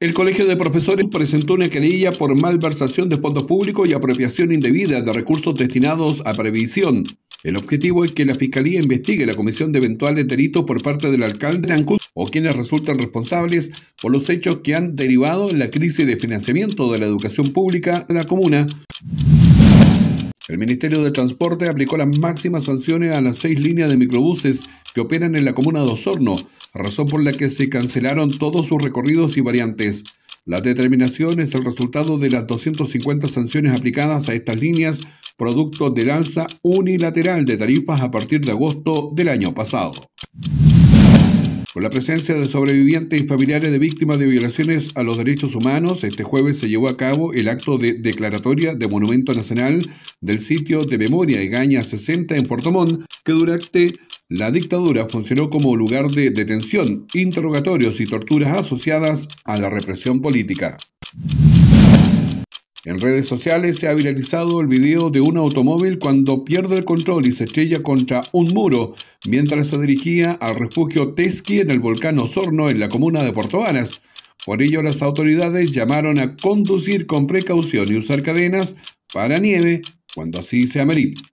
El Colegio de Profesores presentó una querella por malversación de fondos públicos y apropiación indebida de recursos destinados a previsión. El objetivo es que la Fiscalía investigue la comisión de eventuales delitos por parte del alcalde de Ancud o quienes resultan responsables por los hechos que han derivado en la crisis de financiamiento de la educación pública en la comuna. El Ministerio de Transporte aplicó las máximas sanciones a las seis líneas de microbuses que operan en la comuna de Osorno, razón por la que se cancelaron todos sus recorridos y variantes. La determinación es el resultado de las 250 sanciones aplicadas a estas líneas, producto del alza unilateral de tarifas a partir de agosto del año pasado la presencia de sobrevivientes y familiares de víctimas de violaciones a los derechos humanos, este jueves se llevó a cabo el acto de declaratoria de Monumento Nacional del sitio de memoria gaña 60 en Puerto que durante la dictadura funcionó como lugar de detención, interrogatorios y torturas asociadas a la represión política. En redes sociales se ha viralizado el video de un automóvil cuando pierde el control y se estrella contra un muro mientras se dirigía al refugio Tesqui en el volcán Osorno en la comuna de Puerto Por ello las autoridades llamaron a conducir con precaución y usar cadenas para nieve cuando así se amerita.